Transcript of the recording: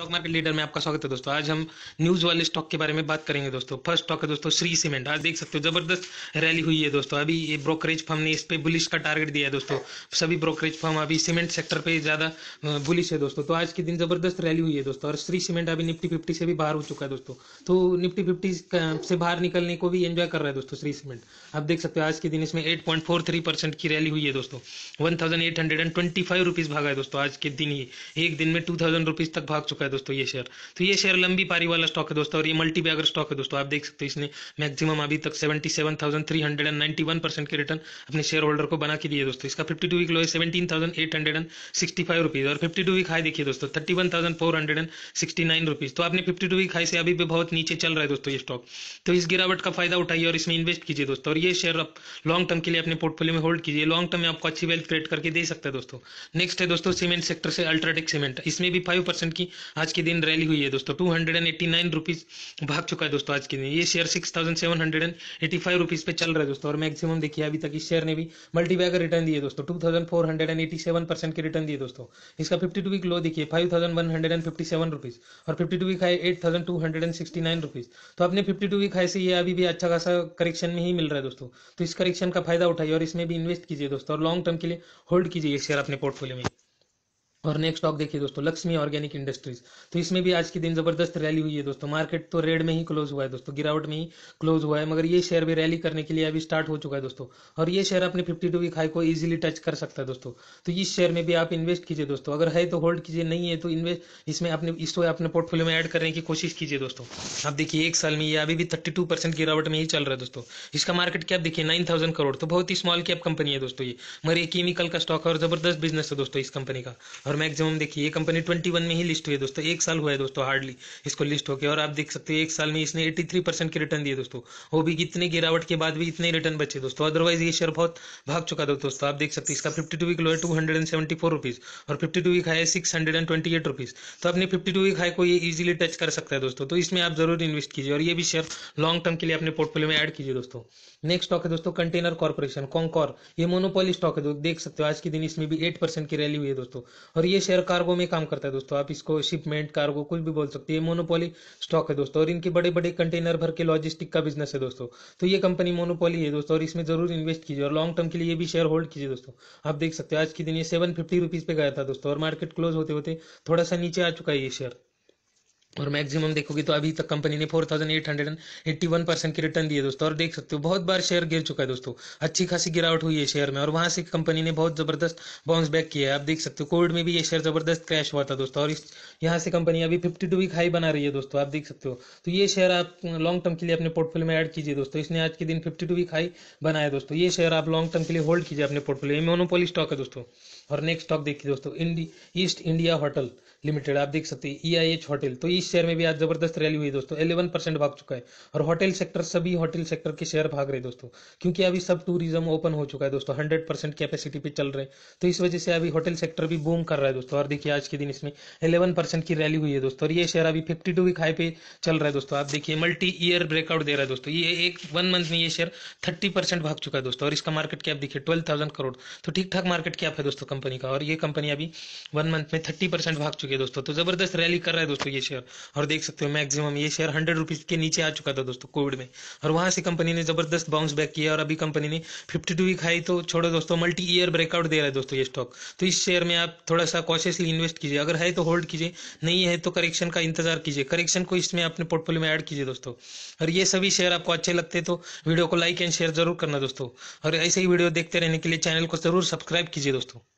stock market leader में आपका स्वागत है दोस्तों आज हम न्यूज वाले स्टॉक के बारे में बात करेंगे दोस्तों फर्स्ट स्टॉक है दोस्तों श्री सीमेंट आज देख सकते हो जबरदस्त रैली हुई है दोस्तों अभी ये ब्रोकरेज फर्म ने इस पे बुलिश का टारगेट दिया है दोस्तों सभी ब्रोकरेज फर्म अभी सीमेंट सेक्टर पे ज्यादा बुलिश है दोस्तों तो आज के दिन जबरदस्त रैली हुई है दोस्तों और श्री सीमेंट अभी निफ्टी फिफ्टी से भी बाहर हो चुका है दोस्तों तो निफ्टी फिफ्टी से बाहर निकलने को भी एंजॉय कर रहा है दोस्तों श्री सीमेंट आप देख सकते हो आज के दिन इसमें eight point four three percent की रैली हुई है दोस्तों one thousand eight hundred and twenty five rupees भागा है दोस्तों आज के दिन ही एक दिन में टू थाउजेंड रुपीज तक भाग चुका है है दोस्तों ये शेयर तो ये शेयर लंबी पारी वाला स्टॉक है दोस्तों और ये मल्टी बैगर स्टॉक है दोस्तों आप देख सकते हैं इसने मैक्सिमम अभी तक seventy seven thousand three hundred and ninety one percent के रिटर्न अपने शेयर होल्डर को बना के दिए दोस्तों इसका फिफ्टी टू वीक लो है seventeen thousand eight hundred and sixty five rupees और फिफ्टी टू वीक हाई देखिए दोस्तों thirty one thousand four hundred and sixty nine rupees तो आपने फिफ्टी टू वीक हाई से अभी भी बहुत नीचे चल रहा है दोस्तों ये स्टॉक तो इस गिरावट का फायदा उठाइए और इसमें इन्वेस्ट कीजिए दोस्तों और ये शेयर आप लॉन्ग टर्म के लिए अपने पोर्टफोलियो में होल्ड कीजिए लॉन्ग टर्म में आपको अच्छी वेल्थ क्रिएट करके दे सकते हैं दोस्तों नेक्स्ट है दोस्तों सीमेंट सेक्टर से अल्ट्राटेक सीमेंट इसमें भी फाइव परसेंट की आज के दिन रैली हुई है दोस्तों two hundred and eighty nine rupees भाग चुका है दोस्तों आज के दिन ये share six thousand seven hundred and eighty five rupees पे चल रहा है दोस्तों और मैक्सिमम देखिए अभी तक इस शेयर ने भी मल्टीबैगर रिटर्न दिए दोस्तों two thousand four hundred and eighty seven percent के रिटर्न दिए दोस्तों इसका फिफ्टी टू वीक लो देखिए five thousand one hundred and fifty seven rupees और fifty two week high eight thousand two hundred and sixty nine rupees तो अपने fifty two week high से ये अभी भी अच्छा खासा करेक्शन में ही मिल रहा है दोस्तों तो इस करेक्शन का फायदा उठाइए और इसमें भी इन्वेस्ट कीजिए दोस्तों और लॉन्ग टर्म के लिए होल्ड कीजिए शेयर अपने पोर्टफोलियो में और नेक्स्ट स्टॉक देखिए दोस्तों लक्ष्मी ऑर्गेनिक इंडस्ट्रीज तो इसमें भी आज के दिन जबरदस्त रैली हुई है दोस्तों मार्केट तो रेड में ही क्लोज हुआ है दोस्तों गिरावट में ही क्लोज हुआ है मगर ये शेयर भी रैली करने के लिए अभी स्टार्ट हो चुका है दोस्तों और ये शेयर अपने फिफ्टी टू वीक हाई को इजिली टच कर सकता है दोस्तों तो इस शेयर में भी आप इन्वेस्ट कीजिए दोस्तों अगर है तो होल्ड कीजिए नहीं है तो इन्वेस्ट इसमें अपने इसको अपने पोर्टफोलियो में एड करने की कोशिश कीजिए दोस्तों आप देखिए एक साल में ये अभी भी थर्टी टू परसेंट गिरावट में ही चल रहा है दोस्तों इसका मार्केट कैप देखिए नाइन थाउजेंड करोड़ तो बहुत ही स्मॉल कैप कंपनी है दोस्तों ये मगर ये केमिकल का स्टॉक और जबरदस्त बिजनेस है दोस्तों इस कंपनी का और मैक्सिमम देखिए ये कंपनी 21 में ही लिस्ट हुई है दोस्तों एक साल हुआ है दोस्तों हार्डली इसको लिस्ट होकर और आप देख सकते हो एक साल में इसने 83 परसेंट के रिटर्न दिए दोस्तों वो भी इतने गिरावट के बाद भी इतने रिटर्न बचे दोस्तों अदरवाइज ये शेयर बहुत भाग चुका था दोस्तों आप देख सकते इसका फिफ्टी टू वीक लो है two hundred and seventy four rupees और फिफ्टी टू वीक हाई है six hundred and twenty eight rupees तो अपने फिफ्टी टू वीक हाई को ये इजिली टच कर सकता है दोस्तों तो इसमें आप जरूर इन्वेस्ट कीजिए और ये भी शेयर लॉन्ग टर्म के लिए अपने पोर्टफोलियो में एड कीजिए दोस्तों नेक्स्ट स्टॉक है दोस्तों कंटेनर कॉर्पोरेशन कॉन्कॉर ये मोनोपोली स्टॉक है देख सकते हो आज के दिन इसमें भी एट परसेंट की रैली हुई है दोस्तों और ये शेयर कार्गो में काम करता है दोस्तों आप इसको शिपमेंट कार्गो कुछ भी बोल सकते हैं मोनोपोली स्टॉक है दोस्तों और इनकी बड़े बड़े कंटेनर भर के लॉजिस्टिक का बिजनेस है दोस्तों तो ये कंपनी मोनोपोली है दोस्तों और इसमें जरूर इन्वेस्ट कीजिए और लॉन्ग टर्म के लिए भी शेयर होल्ड कीजिए दोस्तों आप देख सकते हो आज के दिन ये सेवन फिफ्टी पे गया था दोस्तों और मार्केट क्लोज होते होते थोड़ा सा नीचे आ चुका है ये शेयर और मैक्सिमम देखोगे तो अभी तक कंपनी ने 4,881 परसेंट की रिटर्न दिए दोस्तों और देख सकते हो बहुत बार शेयर गिर चुका है दोस्तों अच्छी खासी गिरावट हुई है शेयर में और वहां से कंपनी ने बहुत जबरदस्त बाउंस बैक किया है आप देख सकते हो कोविड में भी ये शेयर जबरदस्त क्रैश हुआ था दोस्तों और इस यहाँ से कंपनी अभी फिफ्टी टू हाई बना रही है दोस्तों आप देख सकते हो तो ये शेयर आप लॉन्ग टर्म के लिए अपने पोर्टफोलियो में एड कीजिए दोस्तों इसने आज के दिन फिफ्टी टू हाई बनाया दोस्तों ये शेयर आप लॉन्ग टर्म के लिए होल्ड कीजिए अपने पोर्टफोलियो में मोनोपोली स्टॉक है दोस्तों और नेक्स्ट स्टॉक देखिए दोस्तों ईस्ट इंडिया होटल लिमिटेड आप देख सकते हैं ई आई एच होटल तो इस शेयर में भी आज जबरदस्त रैली हुई दोस्तों 11 परसेंट भाग चुका है और होटल सेक्टर सभी होटल सेक्टर के शेयर भाग रहे दोस्तों क्योंकि अभी सब टूरिज्म ओपन हो चुका है दोस्तों हंड्रेड परसेंट कैपेसिटी पे चल रहे हैं तो इस वजह से अभी होटल सेक्टर भी बूम कर रहा है दोस्तों और देखिए आज के दिन इसमें इलेवन की रैली हुई है दोस्तों और ये शेयर अभी फिफ्टी टू हाई पे चल रहा है दोस्तों आप देखिए मल्टी ईयर ब्रेकआउट दे रहा है दोस्तों ये एक वन मंथ में ये शेयर थर्टी भाग चुका है दोस्तों और इसका मार्केट कैप देखिए ट्वेल्व करोड़ तो ठीक ठाक मार्केट कैप है दोस्तों कंपनी का और ये कंपनी अभी वन मंथ में थर्टी भाग चुकी है दोस्तों तो जबरदस्त रैली कर रहा है दोस्तों ये शेयर और देख सकते हो मैक्सिमम ये शेयर हंड्रेड रुपीज के नीचे आ चुका था दोस्तों कोविड में और वहां से कंपनी ने जबरदस्त बाउंस बैक किया और अभी कंपनी ने फिफ्टी टू वीक हाई तो छोड़ो दोस्तों मल्टी ईयर ब्रेकआउट दे रहा है दोस्तों ये स्टॉक तो इस शेयर में आप थोड़ा सा कॉशियसली इन्वेस्ट कीजिए अगर है तो होल्ड कीजिए नहीं है तो करेक्शन का इंतजार कीजिए करेक्शन को इसमें अपने पोर्टफोलियो में ऐड कीजिए दोस्तों और ये सभी शेयर आपको अच्छे लगते तो वीडियो को लाइक एंड शेयर जरूर करना दोस्तों और ऐसे ही वीडियो देखते रहने के लिए चैनल को जरूर सब्सक्राइब कीजिए दोस्तों